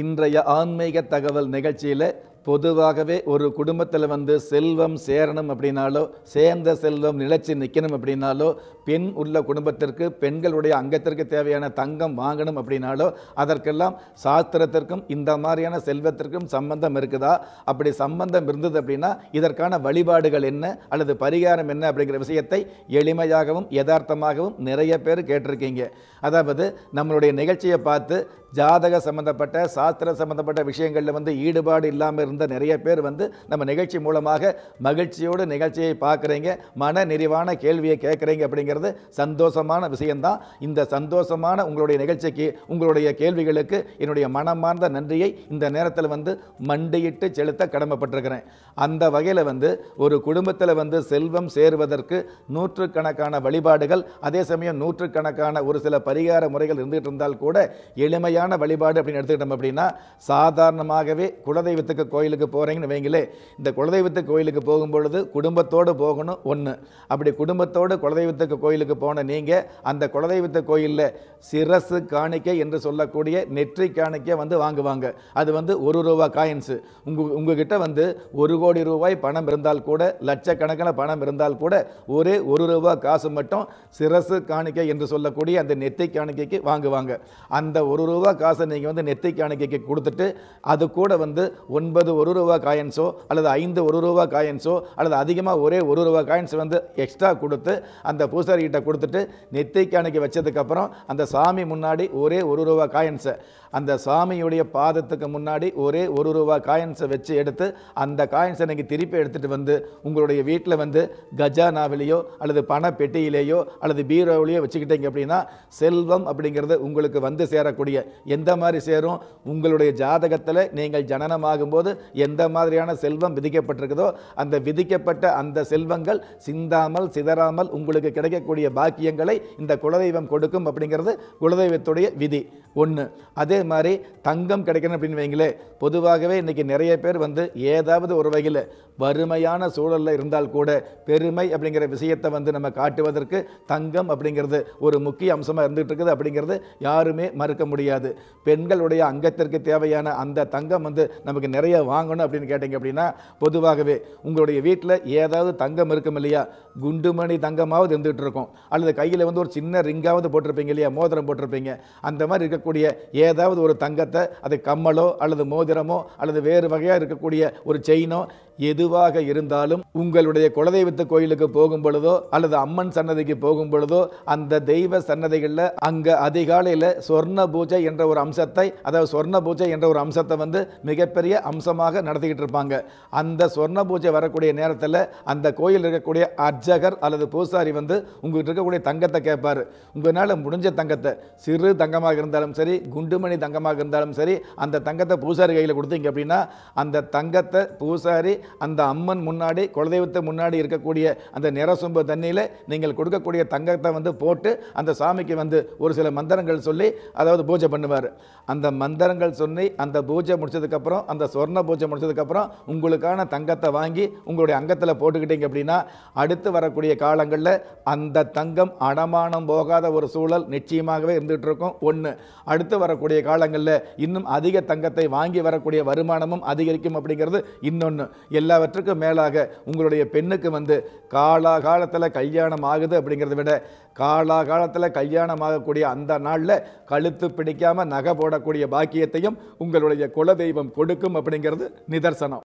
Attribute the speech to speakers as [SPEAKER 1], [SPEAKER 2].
[SPEAKER 1] இன்றைய ஆன்மீக தகவல் நிகழ்ச்சியில் பொதுவாகவே ஒரு குடும்பத்தில் வந்து செல்வம் சேரணும் அப்படின்னாலோ சேர்ந்த செல்வம் நிலச்சி நிற்கணும் அப்படின்னாலோ பெண் உள்ள குடும்பத்திற்கு பெண்களுடைய அங்கத்திற்கு தேவையான தங்கம் வாங்கணும் அப்படின்னாலோ அதற்கெல்லாம் சாஸ்திரத்திற்கும் இந்த மாதிரியான செல்வத்திற்கும் சம்பந்தம் இருக்குதா அப்படி சம்பந்தம் இருந்தது அப்படின்னா இதற்கான வழிபாடுகள் என்ன அல்லது பரிகாரம் என்ன அப்படிங்கிற விஷயத்தை எளிமையாகவும் யதார்த்தமாகவும் நிறைய பேர் கேட்டிருக்கீங்க அதாவது நம்மளுடைய நிகழ்ச்சியை பார்த்து ஜாதக சம்மந்தப்பட்ட சாஸ்திர சம்மந்தப்பட்ட விஷயங்களில் வந்து ஈடுபாடு இல்லாமல் இருந்த நிறைய பேர் வந்து நம்ம நிகழ்ச்சி மூலமாக மகிழ்ச்சியோடு நிகழ்ச்சியை பார்க்குறீங்க மன நிறைவான கேள்வியை கேட்குறீங்க அப்படிங்கிறது சந்தோஷமான விஷயம்தான் இந்த சந்தோஷமான உங்களுடைய நிகழ்ச்சிக்கு உங்களுடைய கேள்விகளுக்கு என்னுடைய மனமார்ந்த நன்றியை இந்த நேரத்தில் வந்து மண்டியிட்டு செலுத்த கடமைப்பட்டிருக்கிறேன் அந்த வகையில் வந்து ஒரு குடும்பத்தில் வந்து செல்வம் நூற்று நூற்றுக்கணக்கான வழிபாடுகள் அதே சமயம் நூற்றுக்கணக்கான ஒரு சில பரிகார முறைகள் இருந்துகிட்டு இருந்தால் கூட எளிமையான வழிபாடு அப்படின்னு எடுத்துக்கிட்டோம் அப்படின்னா சாதாரணமாகவே குலதெய்வத்துக்கு கோயிலுக்கு போகிறீங்கன்னு வைங்களே இந்த குலதெய்வத்து கோயிலுக்கு போகும்பொழுது குடும்பத்தோடு போகணும் ஒன்று அப்படி குடும்பத்தோடு குலதெய்வத்துக்கு கோயிலுக்கு போன நீங்கள் அந்த குலதெய்வத்து கோயிலில் சிரசு காணிக்கை என்று சொல்லக்கூடிய நெற்றி காணிக்கை வந்து வாங்குவாங்க அது வந்து ஒரு ரூபா காயின்ஸு உங்கள் உங்ககிட்ட வந்து ஒரு கோடி ரூபாய் பணம் இருந்தால் கூட லட்சக்கணக்கான பணம் இருந்தால் கூட ஒரே ஒரு ரூபா காசு மட்டும் சிரசு காணிக்கை என்று சொல்லக்கூடிய அந்த நெத்தி காணிக்கைக்கு வாங்குவாங்க அந்த ஒரு ரூபா காசை நீங்கள் வந்து நெத்தி காணிக்கைக்கு கொடுத்துட்டு அது கூட வந்து ஒன்பது அல்லது ஒரு ரூபா காயின்ஸோ அல்லது ஐந்து ஒரு ரூபா காயின்ஸோ அல்லது அதிகமாக ஒரே ஒரு ரூபா காயின்ஸ் வந்து எக்ஸ்ட்ரா கொடுத்து அந்த பூசாரிகிட்ட கொடுத்துட்டு நெத்திக்கு அன்னைக்கு வச்சதுக்கப்புறம் அந்த சாமி முன்னாடி ஒரே ஒரு ரூபா காயின்ஸை அந்த சாமியுடைய பாதத்துக்கு முன்னாடி ஒரே ஒரு ரூபா காயின்ஸை வச்சு எடுத்து அந்த காயின்ஸை நீங்கள் திருப்பி எடுத்துகிட்டு வந்து உங்களுடைய வீட்டில் வந்து கஜானாவிலேயோ அல்லது பண பெட்டியிலேயோ அல்லது பீரோவிலேயோ வச்சுக்கிட்டீங்க அப்படின்னா செல்வம் அப்படிங்கிறது உங்களுக்கு வந்து சேரக்கூடிய எந்த மாதிரி சேரும் உங்களுடைய ஜாதகத்தில் நீங்கள் ஜனனமாகும்போது எந்த மாதிரியான செல்வம் விதிக்கப்பட்டிருக்குதோ அந்த விதிக்கப்பட்ட அந்த செல்வங்கள் சிந்தாமல் சிதறாமல் உங்களுக்கு கிடைக்கக்கூடிய பாக்கியங்களை இந்த குலதெய்வம் கொடுக்கும் அப்படிங்கிறது குலதெய்வத்துடைய விதி ஒன்று அதே மாதிரி தங்கம் கிடைக்கணும் அப்படின்னு வைங்களே பொதுவாகவே இன்றைக்கி நிறைய பேர் வந்து ஏதாவது ஒரு வகையில் வறுமையான சூழலில் இருந்தால் கூட பெருமை அப்படிங்கிற விஷயத்தை வந்து நம்ம காட்டுவதற்கு தங்கம் அப்படிங்கிறது ஒரு முக்கிய அம்சமாக இருந்துகிட்டு இருக்குது அப்படிங்கிறது யாருமே மறுக்க முடியாது பெண்களுடைய அங்கத்திற்கு தேவையான அந்த தங்கம் வந்து நமக்கு நிறைய வாங்கணும் அப்படின்னு கேட்டீங்க அப்படின்னா பொதுவாகவே உங்களுடைய வீட்டில் ஏதாவது தங்கம் இருக்கும் இல்லையா குண்டுமணி தங்கமாவது இருந்துகிட்டு இருக்கும் அல்லது கையில் வந்து ஒரு சின்ன ரிங்காவது போட்டிருப்பீங்க இல்லையா மோதிரம் போட்டிருப்பீங்க அந்த மாதிரி இருக்கக்கூடிய ஏதாவது ஒரு தங்கத்தை அது கம்மலோ அல்லது மோதிரமோ அல்லது வேறு வகையாக இருக்கக்கூடிய ஒரு செயினோ எதுவாக இருந்தாலும் உங்களுடைய குலதெய்வத்து கோயிலுக்கு போகும் பொழுதோ அல்லது அம்மன் சன்னதிக்கு போகும் பொழுதோ அந்த தெய்வ சன்னதிகளில் அங்கே அதிகாலையில் சொர்ண பூஜை என்ற ஒரு அம்சத்தை அதாவது சொர்ண பூஜை என்ற ஒரு அம்சத்தை வந்து மிகப்பெரிய அம்சமாக நடத்திக்கிட்டு இருப்பாங்க அந்த சொர்ண பூஜை வரக்கூடிய நேரத்தில் அந்த கோயில் இருக்கக்கூடிய அர்ச்சகர் அல்லது பூசாரி வந்து உங்கள்கிட்ட இருக்கக்கூடிய தங்கத்தை கேட்பார் உங்களால் முடிஞ்ச தங்கத்தை சிறு தங்கமாக இருந்தாலும் சரி குண்டுமணி தங்கமாக இருந்தாலும் சரி அந்த தங்கத்தை பூசாரி கையில் கொடுத்தீங்க அப்படின்னா அந்த தங்கத்தை பூசாரி அந்த அம்மன் முன்னாடி குலதெய்வத்தை முன்னாடி இருக்கக்கூடிய அந்த நிறசொம்பு தண்ணியில் நீங்கள் கொடுக்கக்கூடிய தங்கத்தை வந்து போட்டு அந்த சாமிக்கு வந்து ஒரு சில மந்திரங்கள் சொல்லி அதாவது பூஜை பண்ணுவார் அந்த மந்திரங்கள் சொல்லி அந்த பூஜை முடிச்சதுக்கப்புறம் அந்த சொர்ண பூஜை முடிச்சதுக்கப்புறம் உங்களுக்கான தங்கத்தை வாங்கி உங்களுடைய அங்கத்தில் போட்டுக்கிட்டீங்க அப்படின்னா அடுத்து வரக்கூடிய காலங்களில் அந்த தங்கம் அடமானம் போகாத ஒரு சூழல் நிச்சயமாகவே இருந்துகிட்டு இருக்கும் ஒன்று அடுத்து வரக்கூடிய காலங்களில் இன்னும் அதிக தங்கத்தை வாங்கி வரக்கூடிய வருமானமும் அதிகரிக்கும் அப்படிங்கிறது இன்னொன்று எல்லாவற்றுக்கும் மேலாக உங்களுடைய பெண்ணுக்கு வந்து காலா காலத்தில் கல்யாணம் ஆகுது அப்படிங்கிறத விட காலா காலத்தில் கல்யாணம் ஆகக்கூடிய அந்த நாளில் கழுத்து பிடிக்காமல் நகை போடக்கூடிய பாக்கியத்தையும் உங்களுடைய குலதெய்வம் கொடுக்கும் அப்படிங்கிறது நிதர்சனம்